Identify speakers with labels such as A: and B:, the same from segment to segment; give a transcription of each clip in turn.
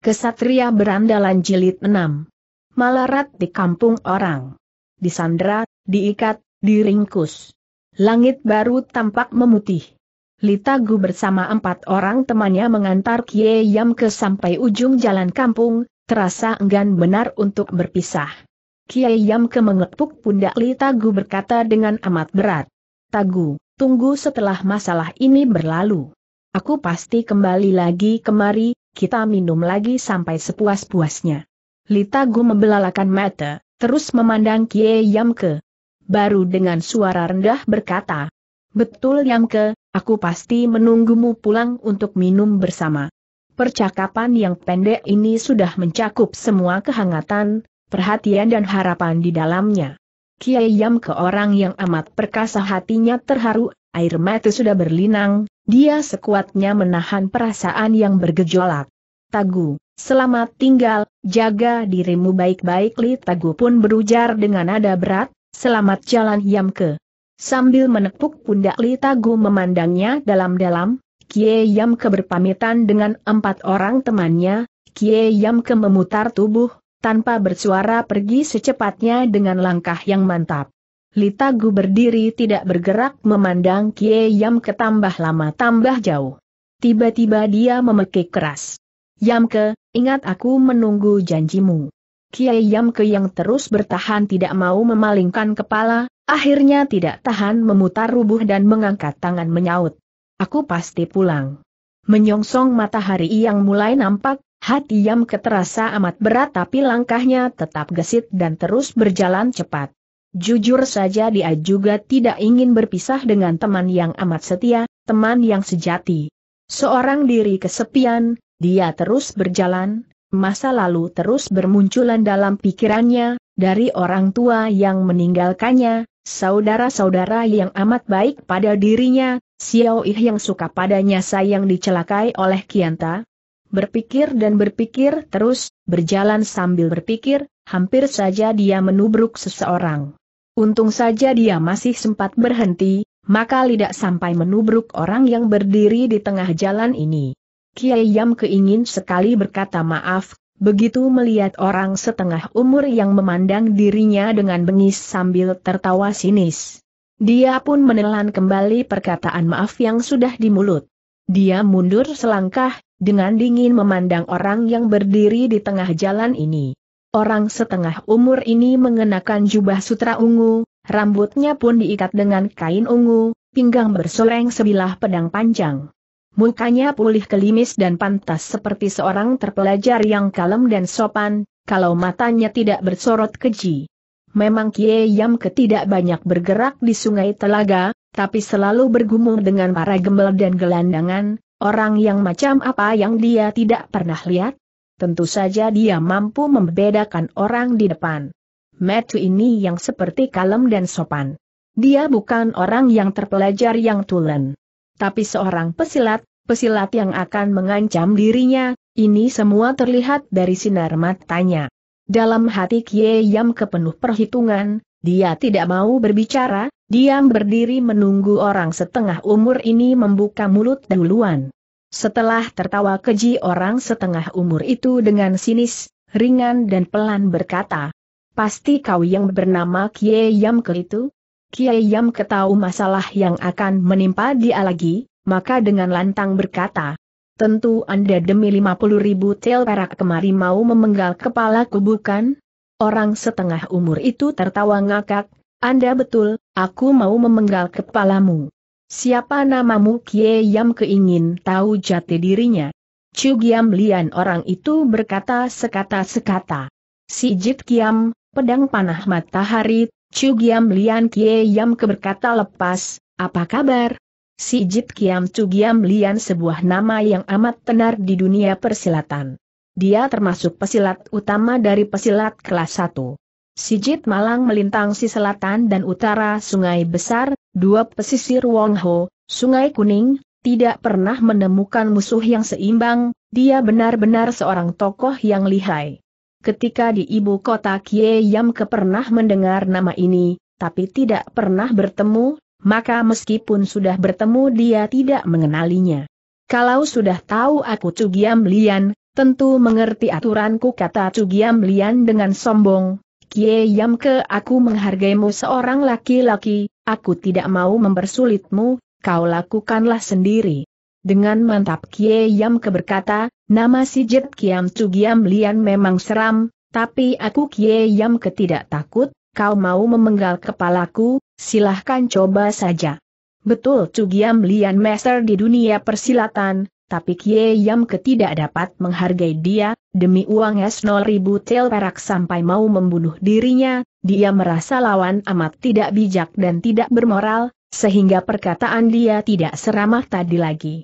A: Kesatria Berandalan Jilid 6. Malarat di kampung orang. Disandra, diikat, diringkus. Langit baru tampak memutih. Litagu bersama empat orang temannya mengantar Kie ke sampai ujung jalan kampung, terasa enggan benar untuk berpisah. Kie ke mengepuk pundak Litagu berkata dengan amat berat. Tagu, tunggu setelah masalah ini berlalu. Aku pasti kembali lagi kemari, kita minum lagi sampai sepuas-puasnya. Litagu membelalakan mata, terus memandang Kie Yamke. Baru dengan suara rendah berkata, Betul Yamke, aku pasti menunggumu pulang untuk minum bersama. Percakapan yang pendek ini sudah mencakup semua kehangatan, perhatian dan harapan di dalamnya. Kie Yamke orang yang amat perkasa hatinya terharu, air mata sudah berlinang, dia sekuatnya menahan perasaan yang bergejolak. Tagu, selamat tinggal, jaga dirimu baik-baik Li Tagu pun berujar dengan nada berat, selamat jalan Yamke. Sambil menepuk pundak Li Tagu memandangnya dalam-dalam, Kie Yamke berpamitan dengan empat orang temannya, Kie Yamke memutar tubuh, tanpa bersuara pergi secepatnya dengan langkah yang mantap. Litagu berdiri tidak bergerak memandang Kie Yam ketambah lama tambah jauh. Tiba-tiba dia memekik keras. Yamke, ingat aku menunggu janjimu. Kiai Yamke yang terus bertahan tidak mau memalingkan kepala, akhirnya tidak tahan memutar rubuh dan mengangkat tangan menyaut. Aku pasti pulang. Menyongsong matahari yang mulai nampak, hati Yamke terasa amat berat tapi langkahnya tetap gesit dan terus berjalan cepat. Jujur saja dia juga tidak ingin berpisah dengan teman yang amat setia, teman yang sejati. Seorang diri kesepian, dia terus berjalan, masa lalu terus bermunculan dalam pikirannya, dari orang tua yang meninggalkannya, saudara-saudara yang amat baik pada dirinya, Xiao Ih yang suka padanya sayang dicelakai oleh Kianta, berpikir dan berpikir terus, berjalan sambil berpikir, hampir saja dia menubruk seseorang. Untung saja dia masih sempat berhenti, maka lidak sampai menubruk orang yang berdiri di tengah jalan ini. Kiai Yam keingin sekali berkata maaf, begitu melihat orang setengah umur yang memandang dirinya dengan bengis sambil tertawa sinis. Dia pun menelan kembali perkataan maaf yang sudah di mulut. Dia mundur selangkah, dengan dingin memandang orang yang berdiri di tengah jalan ini. Orang setengah umur ini mengenakan jubah sutra ungu, rambutnya pun diikat dengan kain ungu, pinggang bersoreng sebilah pedang panjang. Mukanya pulih kelimis dan pantas seperti seorang terpelajar yang kalem dan sopan, kalau matanya tidak bersorot keji. Memang Kie Yam ketidak banyak bergerak di sungai telaga, tapi selalu bergumul dengan para gembel dan gelandangan, orang yang macam apa yang dia tidak pernah lihat, Tentu saja dia mampu membedakan orang di depan. Matthew ini yang seperti kalem dan sopan. Dia bukan orang yang terpelajar yang tulen. Tapi seorang pesilat, pesilat yang akan mengancam dirinya, ini semua terlihat dari sinar matanya. Dalam hati Kie Yam kepenuh perhitungan, dia tidak mau berbicara, diam berdiri menunggu orang setengah umur ini membuka mulut duluan. Setelah tertawa keji orang setengah umur itu dengan sinis, ringan dan pelan berkata, Pasti kau yang bernama Kie Yam Ke itu? Kie Yam ketahu masalah yang akan menimpa dia lagi, maka dengan lantang berkata, Tentu Anda demi 50 ribu tel perak kemari mau memenggal kepalaku bukan? Orang setengah umur itu tertawa ngakak, Anda betul, aku mau memenggal kepalamu. Siapa namamu Kie Yam keingin tahu jati dirinya. Chu Giam Lian orang itu berkata sekata-sekata. Si Jit Kiam, pedang panah matahari, Chu Giam Lian Kie Yam keberkata lepas, apa kabar? Si Jit Kiam Chu Giam Lian sebuah nama yang amat tenar di dunia persilatan. Dia termasuk pesilat utama dari pesilat kelas 1. Sijit Malang melintang si selatan dan utara Sungai Besar, dua pesisir Wongho, Sungai Kuning, tidak pernah menemukan musuh yang seimbang, dia benar-benar seorang tokoh yang lihai. Ketika di ibu kota Kie Yam pernah mendengar nama ini, tapi tidak pernah bertemu, maka meskipun sudah bertemu dia tidak mengenalinya. Kalau sudah tahu aku Cugiam Lian, tentu mengerti aturanku kata Cugiam Lian dengan sombong, Kie Yam Ke, aku menghargaimu seorang laki-laki, aku tidak mau mempersulitmu, kau lakukanlah sendiri. Dengan mantap Kie Yam Ke berkata, nama si Jet Kiam Cugiam Lian memang seram, tapi aku Kie Yam Ke tidak takut, kau mau memenggal kepalaku, silahkan coba saja. Betul Cugiam Lian Master di dunia persilatan, tapi Kie Yam ketidak dapat menghargai dia, demi uang 0 ribu tel perak sampai mau membunuh dirinya, dia merasa lawan amat tidak bijak dan tidak bermoral, sehingga perkataan dia tidak seramah tadi lagi.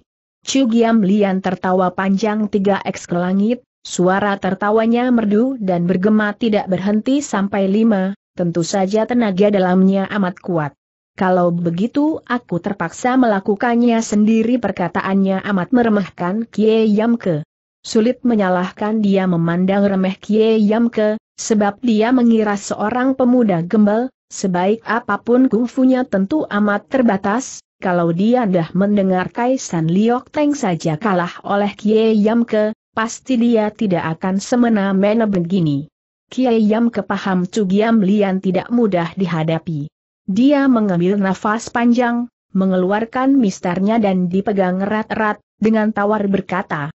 A: Chu Giam Lian tertawa panjang tiga eks ke langit, suara tertawanya merdu dan bergema tidak berhenti sampai lima, tentu saja tenaga dalamnya amat kuat. Kalau begitu aku terpaksa melakukannya sendiri perkataannya amat meremehkan Kie Yamke. Sulit menyalahkan dia memandang remeh Kie Yamke, sebab dia mengira seorang pemuda gembel, sebaik apapun kungfunya tentu amat terbatas, kalau dia dah mendengar Kaisan Liok Teng saja kalah oleh Kie Yamke, pasti dia tidak akan semena-mena begini. Kie Yamke paham Cugiam Lian tidak mudah dihadapi. Dia mengambil nafas panjang, mengeluarkan misternya dan dipegang erat-erat, dengan tawar berkata,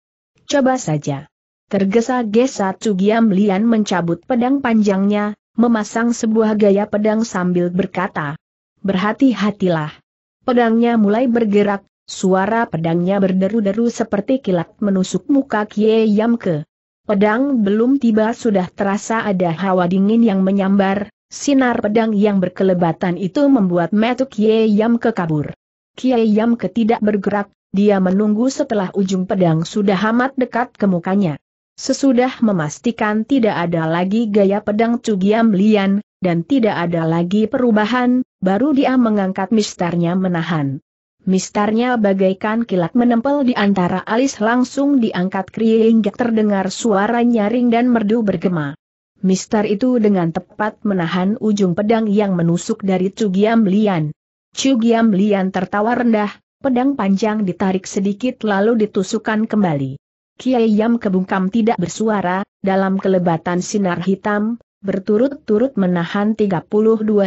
A: Coba saja. Tergesa-gesa Cugiam Lian mencabut pedang panjangnya, memasang sebuah gaya pedang sambil berkata, Berhati-hatilah. Pedangnya mulai bergerak, suara pedangnya berderu-deru seperti kilat menusuk muka Kie Yamke. Pedang belum tiba sudah terasa ada hawa dingin yang menyambar, Sinar pedang yang berkelebatan itu membuat metu Kie Yam kekabur. Kie Yam ketidak bergerak, dia menunggu setelah ujung pedang sudah amat dekat ke mukanya. Sesudah memastikan tidak ada lagi gaya pedang Cugiam Lian, dan tidak ada lagi perubahan, baru dia mengangkat mistarnya menahan. Mistarnya bagaikan kilat menempel di antara alis langsung diangkat kering terdengar suara nyaring dan merdu bergema. Mister itu dengan tepat menahan ujung pedang yang menusuk dari Cugiam Lian. Cugiam Lian tertawa rendah, pedang panjang ditarik sedikit lalu ditusukkan kembali. Kiai Yam kebungkam tidak bersuara, dalam kelebatan sinar hitam, berturut-turut menahan 32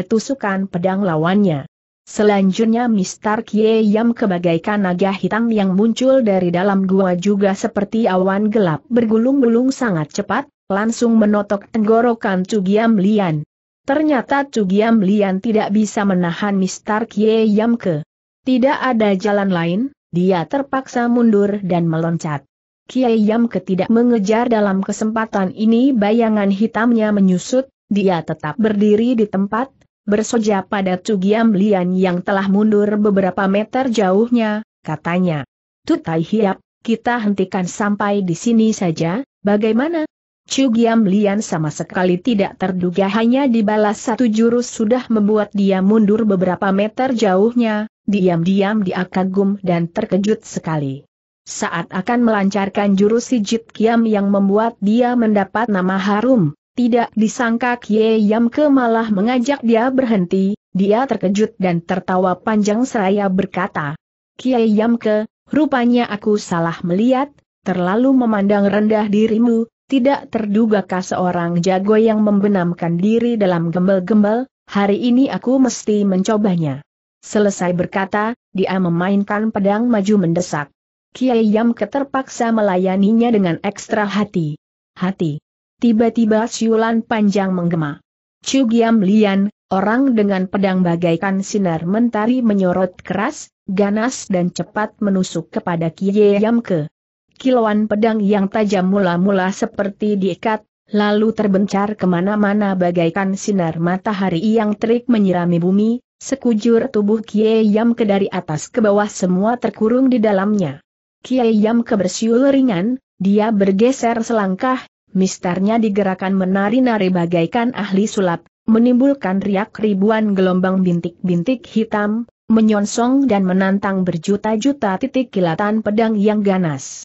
A: tusukan pedang lawannya. Selanjutnya Mister Kiai Yam kebagaikan naga hitam yang muncul dari dalam gua juga seperti awan gelap bergulung-gulung sangat cepat, langsung menotok tenggorokan Cugiam Lian. Ternyata Cugiam Lian tidak bisa menahan Mister Kie Yamke. Tidak ada jalan lain, dia terpaksa mundur dan meloncat. Kiai Yamke tidak mengejar dalam kesempatan ini bayangan hitamnya menyusut, dia tetap berdiri di tempat, bersoja pada Cugiam Lian yang telah mundur beberapa meter jauhnya, katanya. Tutai Hiap, kita hentikan sampai di sini saja, bagaimana? Chu Giam Lian sama sekali tidak terduga hanya dibalas satu jurus sudah membuat dia mundur beberapa meter jauhnya, diam-diam dia kagum dan terkejut sekali. Saat akan melancarkan jurus Sijit Kiam yang membuat dia mendapat nama harum, tidak disangka Kie Yam Ke malah mengajak dia berhenti, dia terkejut dan tertawa panjang seraya berkata, Kie Yam Ke, rupanya aku salah melihat, terlalu memandang rendah dirimu, tidak terdugakah seorang jago yang membenamkan diri dalam gembel-gembel, hari ini aku mesti mencobanya. Selesai berkata, dia memainkan pedang maju mendesak. Kiai Yam terpaksa melayaninya dengan ekstra hati. Hati. Tiba-tiba siulan panjang menggema. Chu Giam Lian, orang dengan pedang bagaikan sinar mentari menyorot keras, ganas dan cepat menusuk kepada Kiai ke. Kiloan pedang yang tajam mula-mula seperti diikat, lalu terbencar kemana-mana bagaikan sinar matahari yang terik menyirami bumi, sekujur tubuh Kie Yam ke dari atas ke bawah semua terkurung di dalamnya. Kie Yam kebersiul ringan, dia bergeser selangkah, misternya digerakkan menari-nari bagaikan ahli sulap, menimbulkan riak ribuan gelombang bintik-bintik hitam, menyongsong dan menantang berjuta-juta titik kilatan pedang yang ganas.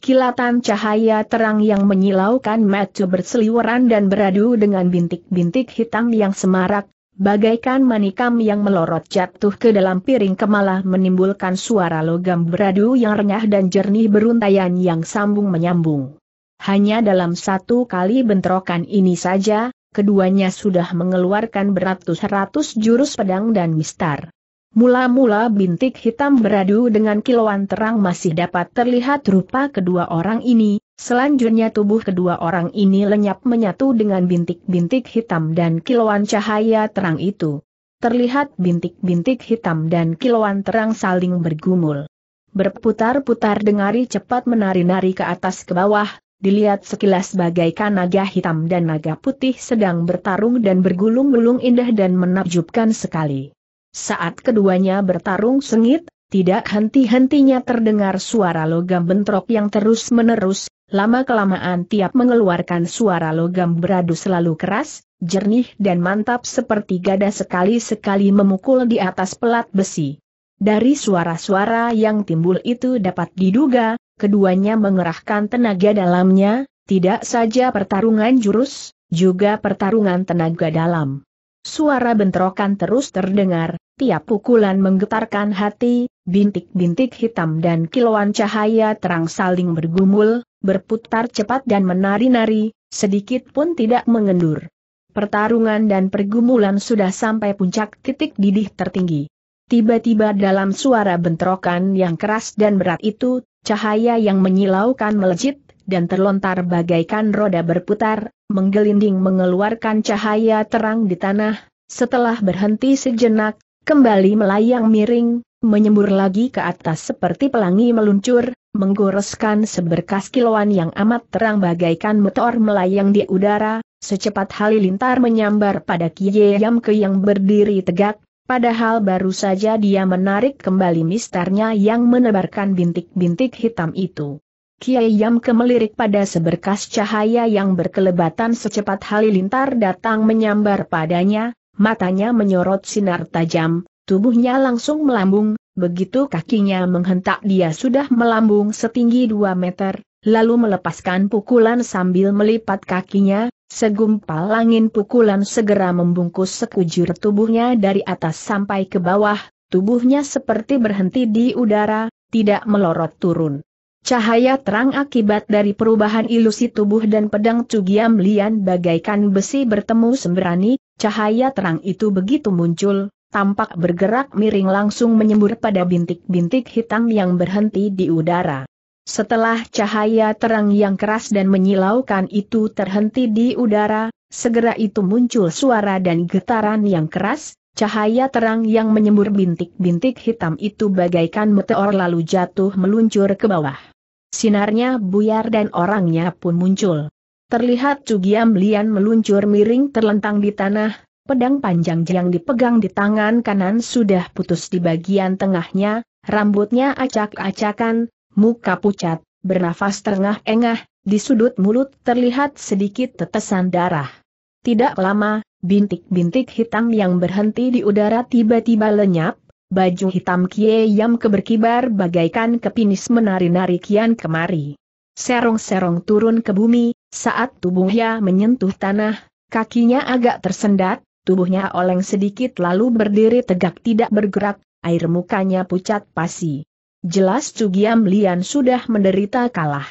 A: Kilatan cahaya terang yang menyilaukan mata berseliweran dan beradu dengan bintik-bintik hitam yang semarak, bagaikan manikam yang melorot jatuh ke dalam piring kemala menimbulkan suara logam beradu yang renyah dan jernih beruntayan yang sambung menyambung. Hanya dalam satu kali bentrokan ini saja, keduanya sudah mengeluarkan beratus-ratus jurus pedang dan mistar. Mula-mula bintik hitam beradu dengan kilauan terang masih dapat terlihat rupa kedua orang ini, selanjutnya tubuh kedua orang ini lenyap menyatu dengan bintik-bintik hitam dan kilauan cahaya terang itu. Terlihat bintik-bintik hitam dan kilauan terang saling bergumul. Berputar-putar dengari cepat menari-nari ke atas ke bawah, dilihat sekilas bagaikan naga hitam dan naga putih sedang bertarung dan bergulung-gulung indah dan menakjubkan sekali. Saat keduanya bertarung sengit, tidak henti-hentinya terdengar suara logam bentrok yang terus-menerus, lama-kelamaan tiap mengeluarkan suara logam beradu selalu keras, jernih dan mantap seperti gada sekali-sekali memukul di atas pelat besi. Dari suara-suara yang timbul itu dapat diduga, keduanya mengerahkan tenaga dalamnya, tidak saja pertarungan jurus, juga pertarungan tenaga dalam. Suara bentrokan terus terdengar, tiap pukulan menggetarkan hati, bintik-bintik hitam dan kiloan cahaya terang saling bergumul, berputar cepat dan menari-nari, sedikit pun tidak mengendur. Pertarungan dan pergumulan sudah sampai puncak titik didih tertinggi. Tiba-tiba dalam suara bentrokan yang keras dan berat itu, cahaya yang menyilaukan melejit, dan terlontar bagaikan roda berputar, menggelinding mengeluarkan cahaya terang di tanah, setelah berhenti sejenak, kembali melayang miring, menyembur lagi ke atas seperti pelangi meluncur, menggoreskan seberkas kiloan yang amat terang bagaikan motor melayang di udara, secepat halilintar menyambar pada Kiye yang berdiri tegak, Padahal baru saja dia menarik kembali mistarnya yang menebarkan bintik-bintik hitam itu. Kiai Yam kemelirik pada seberkas cahaya yang berkelebatan secepat halilintar datang menyambar padanya, matanya menyorot sinar tajam, tubuhnya langsung melambung, begitu kakinya menghentak dia sudah melambung setinggi 2 meter, lalu melepaskan pukulan sambil melipat kakinya, segumpal angin pukulan segera membungkus sekujur tubuhnya dari atas sampai ke bawah, tubuhnya seperti berhenti di udara, tidak melorot turun. Cahaya terang akibat dari perubahan ilusi tubuh dan pedang Cugiam Lian bagaikan besi bertemu sembrani, cahaya terang itu begitu muncul, tampak bergerak miring langsung menyembur pada bintik-bintik hitam yang berhenti di udara. Setelah cahaya terang yang keras dan menyilaukan itu terhenti di udara, segera itu muncul suara dan getaran yang keras, Cahaya terang yang menyembur bintik-bintik hitam itu bagaikan meteor lalu jatuh meluncur ke bawah. Sinarnya buyar dan orangnya pun muncul. Terlihat Cugiam Lian meluncur miring terlentang di tanah, pedang panjang yang dipegang di tangan kanan sudah putus di bagian tengahnya, rambutnya acak-acakan, muka pucat, bernafas terengah-engah, di sudut mulut terlihat sedikit tetesan darah. Tidak lama, bintik-bintik hitam yang berhenti di udara tiba-tiba lenyap, Baju hitam Kie Yam keberkibar bagaikan kepinis menari-nari kian kemari. Serong-serong turun ke bumi, saat tubuhnya menyentuh tanah, kakinya agak tersendat, tubuhnya oleng sedikit lalu berdiri tegak tidak bergerak, air mukanya pucat pasi. Jelas Cugiam Lian sudah menderita kalah.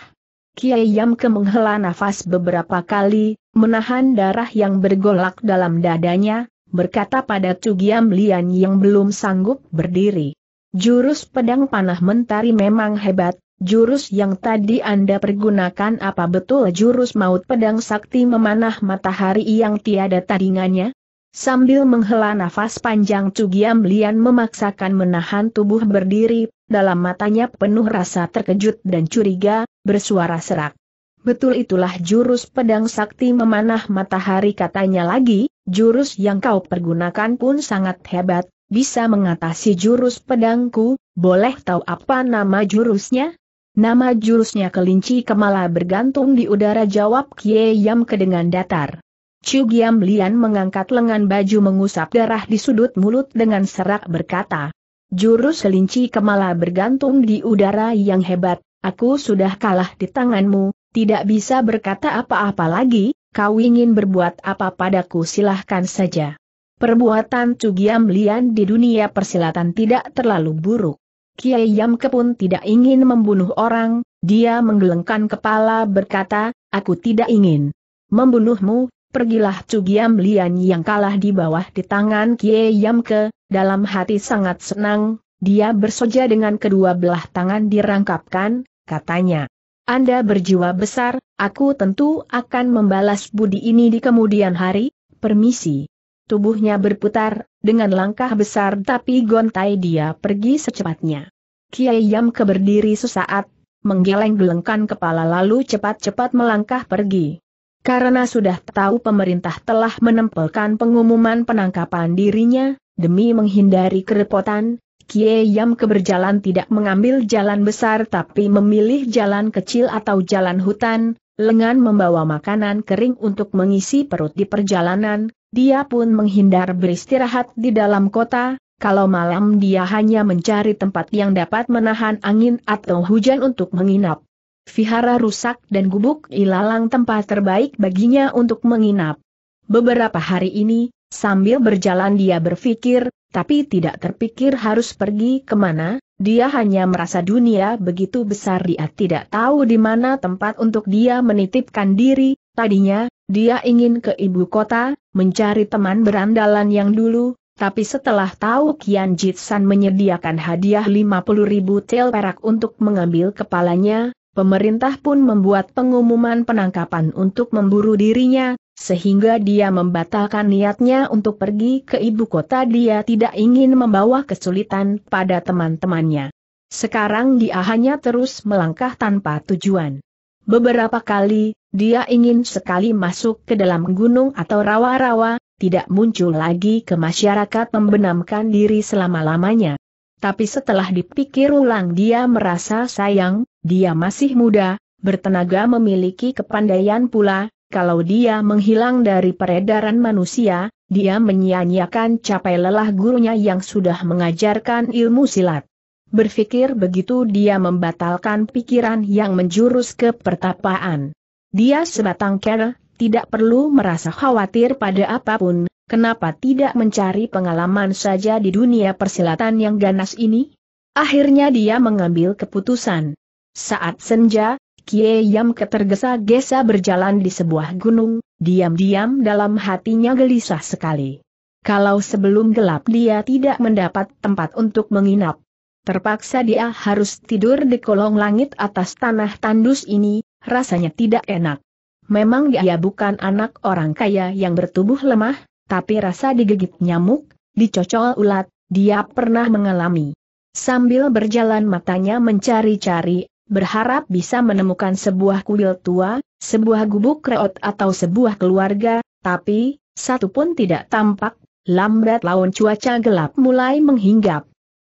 A: Kiai Yam menghela nafas beberapa kali, menahan darah yang bergolak dalam dadanya, berkata pada Cugiam Lian yang belum sanggup berdiri. Jurus pedang panah mentari memang hebat, jurus yang tadi Anda pergunakan apa betul jurus maut pedang sakti memanah matahari yang tiada tandingannya? Sambil menghela nafas panjang Cugiam Lian memaksakan menahan tubuh berdiri, dalam matanya penuh rasa terkejut dan curiga, bersuara serak. Betul itulah jurus pedang sakti memanah matahari katanya lagi, Jurus yang kau pergunakan pun sangat hebat, bisa mengatasi jurus pedangku, boleh tahu apa nama jurusnya? Nama jurusnya kelinci kemala bergantung di udara jawab Kie Yam kedengan datar. Chu Giam Lian mengangkat lengan baju mengusap darah di sudut mulut dengan serak berkata. Jurus kelinci kemala bergantung di udara yang hebat, aku sudah kalah di tanganmu, tidak bisa berkata apa-apa lagi, kau ingin berbuat apa padaku silahkan saja. Perbuatan Cugiam Lian di dunia persilatan tidak terlalu buruk. Kiai Yamke pun tidak ingin membunuh orang, dia menggelengkan kepala berkata, aku tidak ingin membunuhmu, pergilah Cugiam Lian yang kalah di bawah di tangan Kiai Yamke, dalam hati sangat senang, dia bersoja dengan kedua belah tangan dirangkapkan, katanya. Anda berjiwa besar, aku tentu akan membalas budi ini di kemudian hari, permisi. Tubuhnya berputar, dengan langkah besar tapi gontai dia pergi secepatnya. Kiai Yam keberdiri sesaat, menggeleng-gelengkan kepala lalu cepat-cepat melangkah pergi. Karena sudah tahu pemerintah telah menempelkan pengumuman penangkapan dirinya, demi menghindari kerepotan, Kie Yam keberjalan tidak mengambil jalan besar tapi memilih jalan kecil atau jalan hutan, lengan membawa makanan kering untuk mengisi perut di perjalanan, dia pun menghindar beristirahat di dalam kota, kalau malam dia hanya mencari tempat yang dapat menahan angin atau hujan untuk menginap. Vihara rusak dan gubuk ilalang tempat terbaik baginya untuk menginap. Beberapa hari ini, sambil berjalan dia berpikir, tapi tidak terpikir harus pergi kemana, dia hanya merasa dunia begitu besar dia tidak tahu di mana tempat untuk dia menitipkan diri, tadinya, dia ingin ke ibu kota, mencari teman berandalan yang dulu, tapi setelah tahu Kian Jitsan menyediakan hadiah 50 ribu tel perak untuk mengambil kepalanya, pemerintah pun membuat pengumuman penangkapan untuk memburu dirinya, sehingga dia membatalkan niatnya untuk pergi ke ibu kota dia tidak ingin membawa kesulitan pada teman-temannya. Sekarang dia hanya terus melangkah tanpa tujuan. Beberapa kali, dia ingin sekali masuk ke dalam gunung atau rawa-rawa, tidak muncul lagi ke masyarakat membenamkan diri selama-lamanya. Tapi setelah dipikir ulang dia merasa sayang, dia masih muda, bertenaga memiliki kepandaian pula, kalau dia menghilang dari peredaran manusia, dia menyia-nyiakan capai lelah gurunya yang sudah mengajarkan ilmu silat. Berpikir begitu dia membatalkan pikiran yang menjurus ke pertapaan. Dia sebatang ker, tidak perlu merasa khawatir pada apapun, kenapa tidak mencari pengalaman saja di dunia persilatan yang ganas ini? Akhirnya dia mengambil keputusan. Saat senja, Kie Yam ketergesa-gesa berjalan di sebuah gunung, diam-diam dalam hatinya gelisah sekali. Kalau sebelum gelap dia tidak mendapat tempat untuk menginap. Terpaksa dia harus tidur di kolong langit atas tanah tandus ini, rasanya tidak enak. Memang dia bukan anak orang kaya yang bertubuh lemah, tapi rasa digigit nyamuk, dicocol ulat, dia pernah mengalami. Sambil berjalan matanya mencari-cari, berharap bisa menemukan sebuah kuil tua, sebuah gubuk reot atau sebuah keluarga, tapi, satu pun tidak tampak, lambat laun cuaca gelap mulai menghinggap.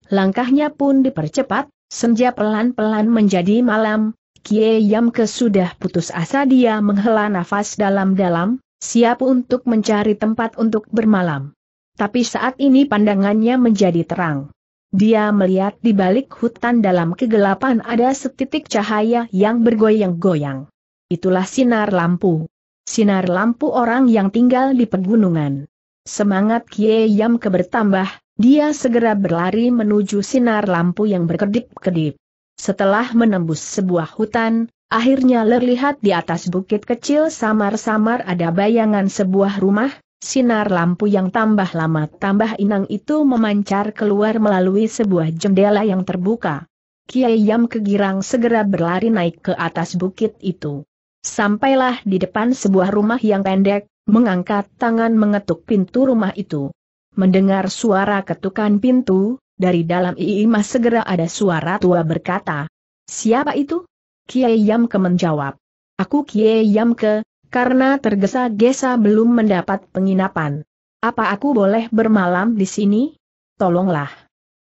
A: Langkahnya pun dipercepat, senja pelan-pelan menjadi malam, Kie Yamke sudah putus asa dia menghela nafas dalam-dalam, siap untuk mencari tempat untuk bermalam. Tapi saat ini pandangannya menjadi terang. Dia melihat di balik hutan dalam kegelapan ada setitik cahaya yang bergoyang-goyang. Itulah sinar lampu. Sinar lampu orang yang tinggal di pegunungan. Semangat Kie Yam kebertambah, dia segera berlari menuju sinar lampu yang berkedip-kedip. Setelah menembus sebuah hutan, akhirnya terlihat di atas bukit kecil samar-samar ada bayangan sebuah rumah, Sinar lampu yang tambah lama tambah inang itu memancar keluar melalui sebuah jendela yang terbuka. Kiai Yam Kegirang segera berlari naik ke atas bukit itu. Sampailah di depan sebuah rumah yang pendek, mengangkat tangan mengetuk pintu rumah itu. Mendengar suara ketukan pintu, dari dalam Iimah segera ada suara tua berkata, Siapa itu? Kiai Yam ke menjawab. Aku Kiai Yam ke, karena tergesa-gesa belum mendapat penginapan. Apa aku boleh bermalam di sini? Tolonglah.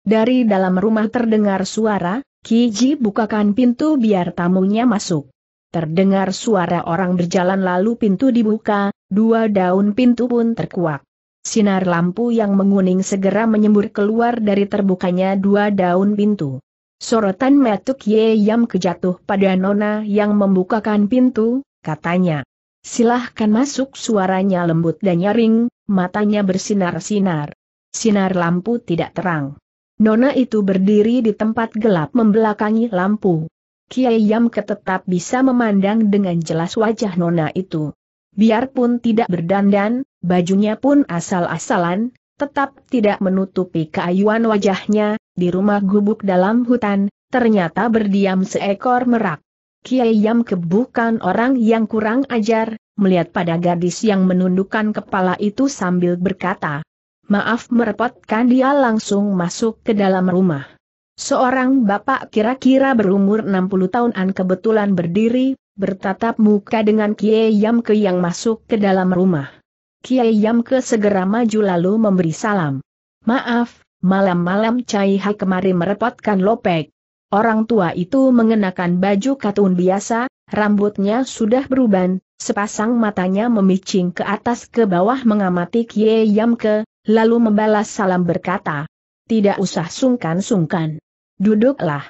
A: Dari dalam rumah terdengar suara, Kiji bukakan pintu biar tamunya masuk. Terdengar suara orang berjalan lalu pintu dibuka, dua daun pintu pun terkuak. Sinar lampu yang menguning segera menyembur keluar dari terbukanya dua daun pintu. Sorotan metuk Ye Yam kejatuh pada Nona yang membukakan pintu, katanya. Silahkan masuk suaranya lembut dan nyaring, matanya bersinar-sinar. Sinar lampu tidak terang. Nona itu berdiri di tempat gelap membelakangi lampu. Kiai Yam ketetap bisa memandang dengan jelas wajah Nona itu. Biarpun tidak berdandan, bajunya pun asal-asalan, tetap tidak menutupi keayuan wajahnya, di rumah gubuk dalam hutan, ternyata berdiam seekor merak. Kiai Yam bukan orang yang kurang ajar, melihat pada gadis yang menundukkan kepala itu sambil berkata, Maaf merepotkan dia langsung masuk ke dalam rumah. Seorang bapak kira-kira berumur 60 tahunan kebetulan berdiri, bertatap muka dengan Kiai Yam ke yang masuk ke dalam rumah. Kiai Yam ke segera maju lalu memberi salam. Maaf, malam-malam Cai Hai kemari merepotkan Lopek. Orang tua itu mengenakan baju katun biasa, rambutnya sudah beruban, sepasang matanya memicing ke atas ke bawah mengamati Kie Yamke, lalu membalas salam berkata, Tidak usah sungkan-sungkan. Duduklah.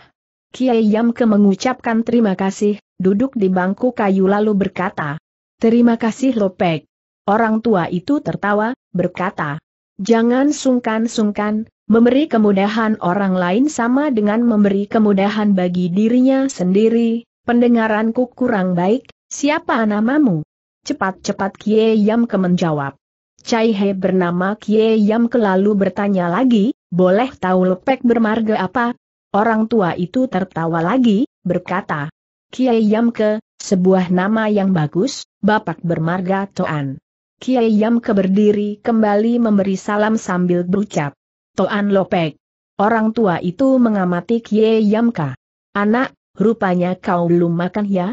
A: Kiai Yamke mengucapkan terima kasih, duduk di bangku kayu lalu berkata, Terima kasih Lopek. Orang tua itu tertawa, berkata, Jangan sungkan-sungkan, Memberi kemudahan orang lain sama dengan memberi kemudahan bagi dirinya sendiri, pendengaranku kurang baik, siapa namamu? Cepat-cepat Kie Yam ke menjawab. Cai He bernama Kie Yam kelalu bertanya lagi, boleh tahu lepek bermarga apa? Orang tua itu tertawa lagi, berkata. Kie Yam ke, sebuah nama yang bagus, bapak bermarga Toan. Kie Yam ke berdiri kembali memberi salam sambil berucap. Toan Lopek. Orang tua itu mengamati Kie Yamka. Anak, rupanya kau belum makan ya?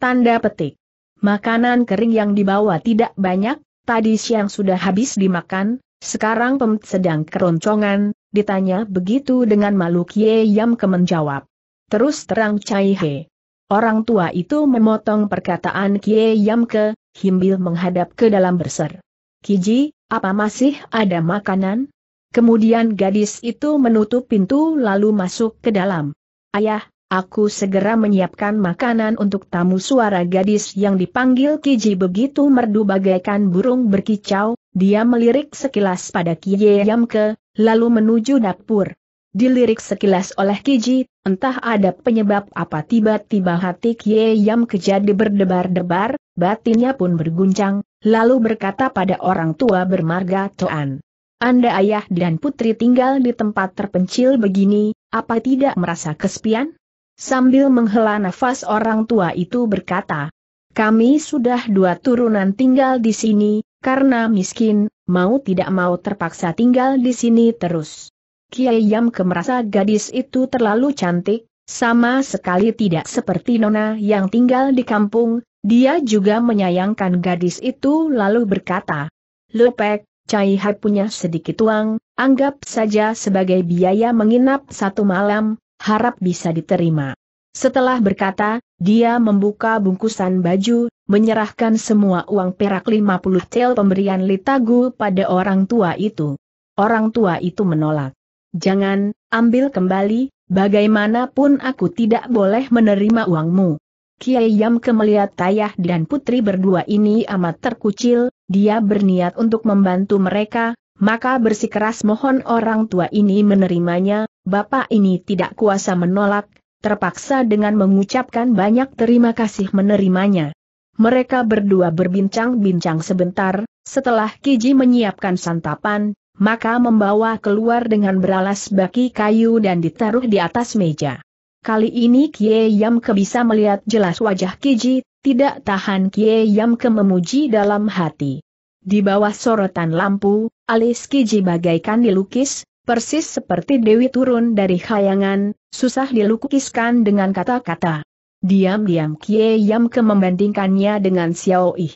A: Tanda petik. Makanan kering yang dibawa tidak banyak, tadi siang sudah habis dimakan, sekarang pem sedang keroncongan, ditanya begitu dengan malu Kie Yamka menjawab. Terus terang Cai He. Orang tua itu memotong perkataan Kie Yamka, ke, himbil menghadap ke dalam berser. Kiji, apa masih ada makanan? Kemudian gadis itu menutup pintu lalu masuk ke dalam. Ayah, aku segera menyiapkan makanan untuk tamu suara gadis yang dipanggil Kiji begitu merdu bagaikan burung berkicau, dia melirik sekilas pada Kiye Yamke, lalu menuju dapur. Dilirik sekilas oleh Kiji, entah ada penyebab apa tiba-tiba hati Kie Yamke jadi berdebar-debar, batinnya pun berguncang, lalu berkata pada orang tua bermarga Toan. Anda ayah dan putri tinggal di tempat terpencil begini, apa tidak merasa kesepian? Sambil menghela nafas orang tua itu berkata, kami sudah dua turunan tinggal di sini, karena miskin, mau tidak mau terpaksa tinggal di sini terus. Kiai Yam kemerasa gadis itu terlalu cantik, sama sekali tidak seperti Nona yang tinggal di kampung, dia juga menyayangkan gadis itu lalu berkata, Lepek, Cai Hai punya sedikit uang, anggap saja sebagai biaya menginap satu malam, harap bisa diterima. Setelah berkata, dia membuka bungkusan baju, menyerahkan semua uang perak 50 tel pemberian Litagu pada orang tua itu. Orang tua itu menolak. Jangan, ambil kembali, bagaimanapun aku tidak boleh menerima uangmu. Kiai Yam kemeliat Tayah dan Putri berdua ini amat terkucil, dia berniat untuk membantu mereka, maka bersikeras mohon orang tua ini menerimanya, bapak ini tidak kuasa menolak, terpaksa dengan mengucapkan banyak terima kasih menerimanya. Mereka berdua berbincang-bincang sebentar, setelah Kiji menyiapkan santapan, maka membawa keluar dengan beralas baki kayu dan ditaruh di atas meja. Kali ini Kie Yam Ke bisa melihat jelas wajah Kiji, tidak tahan Kie Yam Ke memuji dalam hati. Di bawah sorotan lampu, alis Kiji bagaikan dilukis, persis seperti Dewi turun dari khayangan, susah dilukiskan dengan kata-kata. Diam-diam Kie Yam Ke membandingkannya dengan Xiao Yi.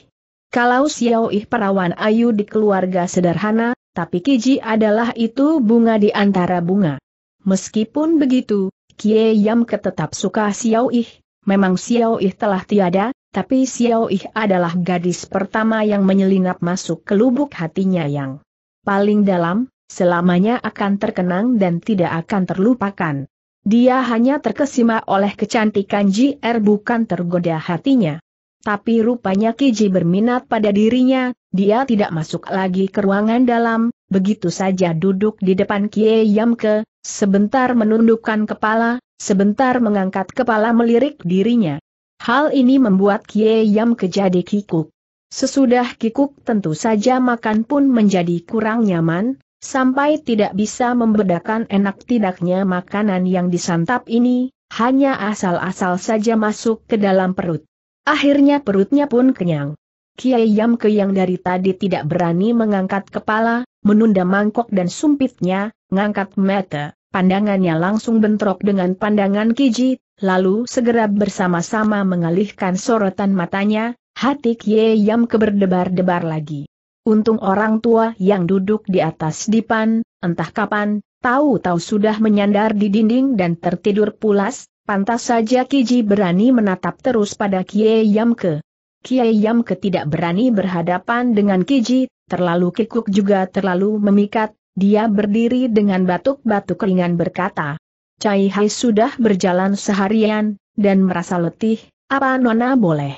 A: Kalau Xiao Yi perawan ayu di keluarga sederhana, tapi Kiji adalah itu bunga di antara bunga. Meskipun begitu, Kie Yam ketetap suka Xiao Ih, memang Xiao Ih telah tiada, tapi Xiao Ih adalah gadis pertama yang menyelinap masuk ke lubuk hatinya yang paling dalam, selamanya akan terkenang dan tidak akan terlupakan. Dia hanya terkesima oleh kecantikan Ji Er, bukan tergoda hatinya. Tapi rupanya Ki Ji berminat pada dirinya, dia tidak masuk lagi ke ruangan dalam, begitu saja duduk di depan Kie Yamke, sebentar menundukkan kepala, sebentar mengangkat kepala melirik dirinya. Hal ini membuat Kie Yamke jadi kikuk. Sesudah kikuk tentu saja makan pun menjadi kurang nyaman, sampai tidak bisa membedakan enak tidaknya makanan yang disantap ini, hanya asal-asal saja masuk ke dalam perut. Akhirnya perutnya pun kenyang. Kiai Yamke yang dari tadi tidak berani mengangkat kepala, menunda mangkok dan sumpitnya, ngangkat mata, pandangannya langsung bentrok dengan pandangan Kiji, lalu segera bersama-sama mengalihkan sorotan matanya, hati Kie Yam keberdebar-debar lagi. Untung orang tua yang duduk di atas dipan, entah kapan, tahu-tahu sudah menyandar di dinding dan tertidur pulas, pantas saja Kiji berani menatap terus pada Kie Yamke. Kie Yamke tidak berani berhadapan dengan Kiji, terlalu kikuk juga terlalu memikat, dia berdiri dengan batuk-batuk ringan berkata. Cai Hai sudah berjalan seharian, dan merasa letih, apa Nona boleh?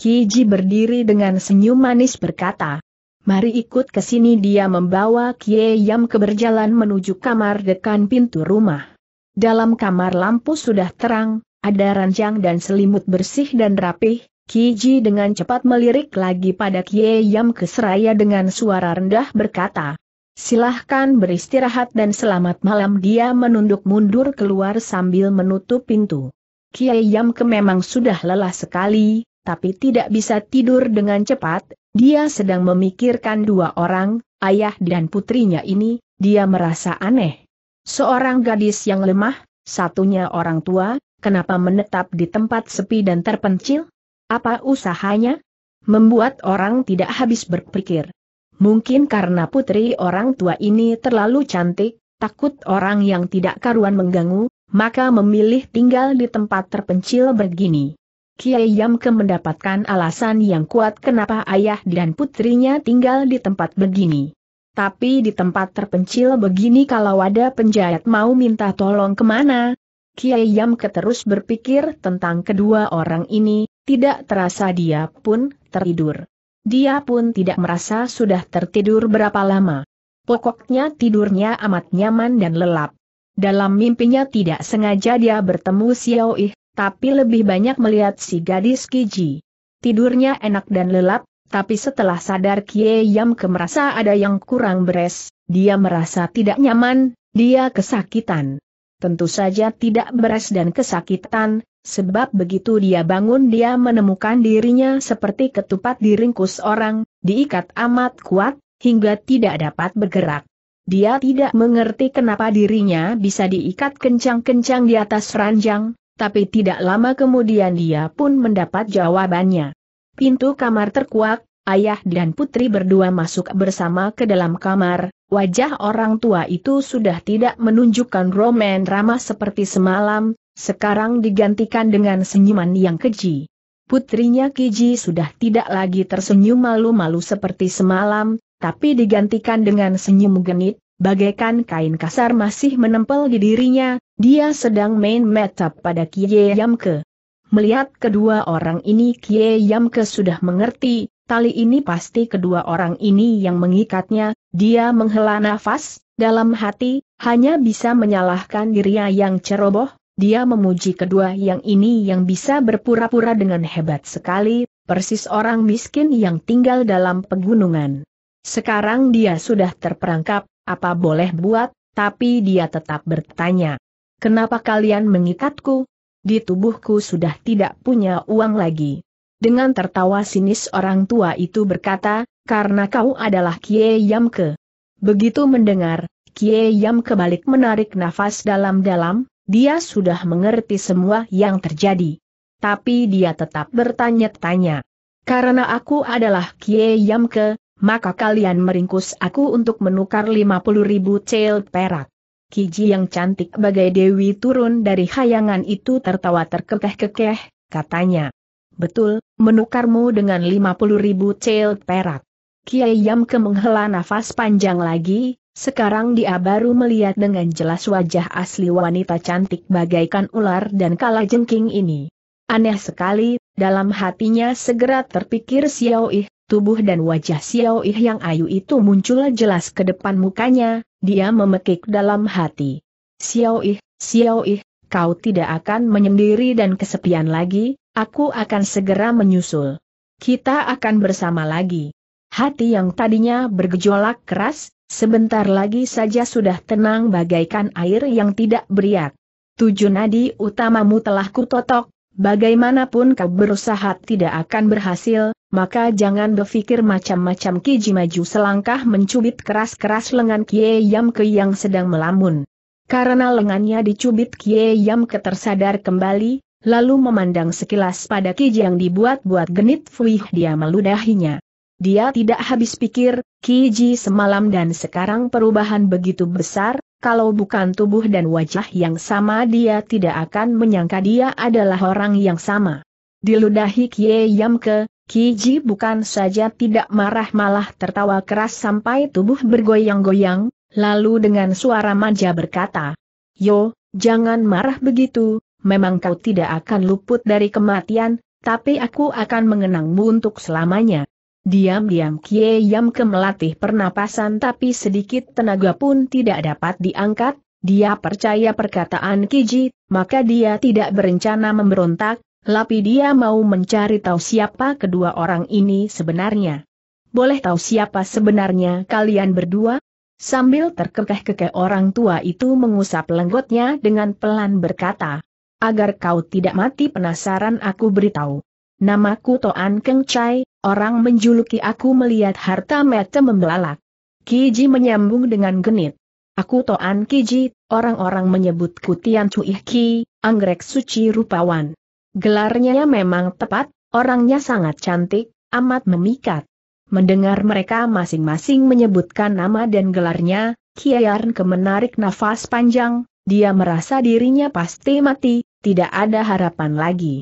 A: Kiji berdiri dengan senyum manis berkata. Mari ikut ke sini dia membawa Kie Yam ke berjalan menuju kamar dekan pintu rumah. Dalam kamar lampu sudah terang, ada ranjang dan selimut bersih dan rapih, Kiji dengan cepat melirik lagi pada Kie Yam keseraya dengan suara rendah berkata. Silahkan beristirahat dan selamat malam dia menunduk mundur keluar sambil menutup pintu. Kiai ke memang sudah lelah sekali, tapi tidak bisa tidur dengan cepat, dia sedang memikirkan dua orang, ayah dan putrinya ini, dia merasa aneh. Seorang gadis yang lemah, satunya orang tua, kenapa menetap di tempat sepi dan terpencil? Apa usahanya? Membuat orang tidak habis berpikir. Mungkin karena putri orang tua ini terlalu cantik, takut orang yang tidak karuan mengganggu, maka memilih tinggal di tempat terpencil begini. Kiai Yamke mendapatkan alasan yang kuat kenapa ayah dan putrinya tinggal di tempat begini. Tapi di tempat terpencil begini kalau ada penjahat mau minta tolong kemana, Kiai Yamke terus berpikir tentang kedua orang ini, tidak terasa dia pun tertidur. Dia pun tidak merasa sudah tertidur berapa lama. Pokoknya tidurnya amat nyaman dan lelap. Dalam mimpinya tidak sengaja dia bertemu Xiao Yi, tapi lebih banyak melihat si gadis Kiji. Tidurnya enak dan lelap, tapi setelah sadar Kie Yam ke merasa ada yang kurang beres, dia merasa tidak nyaman, dia kesakitan tentu saja tidak beres dan kesakitan, sebab begitu dia bangun dia menemukan dirinya seperti ketupat diringkus orang, diikat amat kuat, hingga tidak dapat bergerak. Dia tidak mengerti kenapa dirinya bisa diikat kencang-kencang di atas ranjang, tapi tidak lama kemudian dia pun mendapat jawabannya. Pintu kamar terkuak, ayah dan putri berdua masuk bersama ke dalam kamar, Wajah orang tua itu sudah tidak menunjukkan romen ramah seperti semalam, sekarang digantikan dengan senyuman yang keji. Putrinya Kiji sudah tidak lagi tersenyum malu-malu seperti semalam, tapi digantikan dengan senyum genit, bagaikan kain kasar masih menempel di dirinya, dia sedang main meta pada Kie Yamke. Melihat kedua orang ini Kie Yamke sudah mengerti, Tali ini pasti kedua orang ini yang mengikatnya, dia menghela nafas, dalam hati, hanya bisa menyalahkan dirinya yang ceroboh, dia memuji kedua yang ini yang bisa berpura-pura dengan hebat sekali, persis orang miskin yang tinggal dalam pegunungan. Sekarang dia sudah terperangkap, apa boleh buat, tapi dia tetap bertanya. Kenapa kalian mengikatku? Di tubuhku sudah tidak punya uang lagi. Dengan tertawa sinis orang tua itu berkata, karena kau adalah Kie Yamke. Begitu mendengar, Kie Yamke balik menarik nafas dalam-dalam, dia sudah mengerti semua yang terjadi. Tapi dia tetap bertanya-tanya. Karena aku adalah Kie Yamke, maka kalian meringkus aku untuk menukar 50 ribu cel perak. Kiji yang cantik bagai Dewi turun dari hayangan itu tertawa terkekeh-kekeh, katanya. Betul, menukarmu dengan 50 ribu cel perak. Kiai ke menghela nafas panjang lagi, sekarang dia baru melihat dengan jelas wajah asli wanita cantik bagaikan ular dan kala jengking ini. Aneh sekali, dalam hatinya segera terpikir Xiao Ih, tubuh dan wajah Xiao Ih yang ayu itu muncul jelas ke depan mukanya, dia memekik dalam hati. Xiao Ih, Xiao Ih, kau tidak akan menyendiri dan kesepian lagi, Aku akan segera menyusul. Kita akan bersama lagi. Hati yang tadinya bergejolak keras, sebentar lagi saja sudah tenang bagaikan air yang tidak beriak. Tujuh nadi utamamu telah kutotok, bagaimanapun kau berusaha tidak akan berhasil, maka jangan berpikir macam-macam Kiji maju selangkah mencubit keras-keras lengan Kie Yam ke yang sedang melamun. Karena lengannya dicubit Kie Yam tersadar kembali, lalu memandang sekilas pada Ki yang dibuat-buat genit Fuih dia meludahinya. Dia tidak habis pikir, Ki Ji semalam dan sekarang perubahan begitu besar, kalau bukan tubuh dan wajah yang sama dia tidak akan menyangka dia adalah orang yang sama. Diludahi Kie ke, Ki Ji bukan saja tidak marah malah tertawa keras sampai tubuh bergoyang-goyang, lalu dengan suara manja berkata, Yo, jangan marah begitu, memang kau tidak akan luput dari kematian, tapi aku akan mengenangmu untuk selamanya. Diam-diam Kie Yam ke melatih pernapasan tapi sedikit tenaga pun tidak dapat diangkat, dia percaya perkataan Kiji, maka dia tidak berencana memberontak, tapi dia mau mencari tahu siapa kedua orang ini sebenarnya. Boleh tahu siapa sebenarnya kalian berdua? Sambil terkekeh-kekeh orang tua itu mengusap lenggotnya dengan pelan berkata. Agar kau tidak mati penasaran aku beritahu. Namaku Toan Keng Chai, orang menjuluki aku melihat harta mata membelalak. Kiji menyambung dengan genit. Aku Toan Kiji, orang-orang menyebutku Tian Cui Ki, anggrek suci rupawan. Gelarnya memang tepat, orangnya sangat cantik, amat memikat. Mendengar mereka masing-masing menyebutkan nama dan gelarnya, Kiai kemenarik nafas panjang, dia merasa dirinya pasti mati, tidak ada harapan lagi.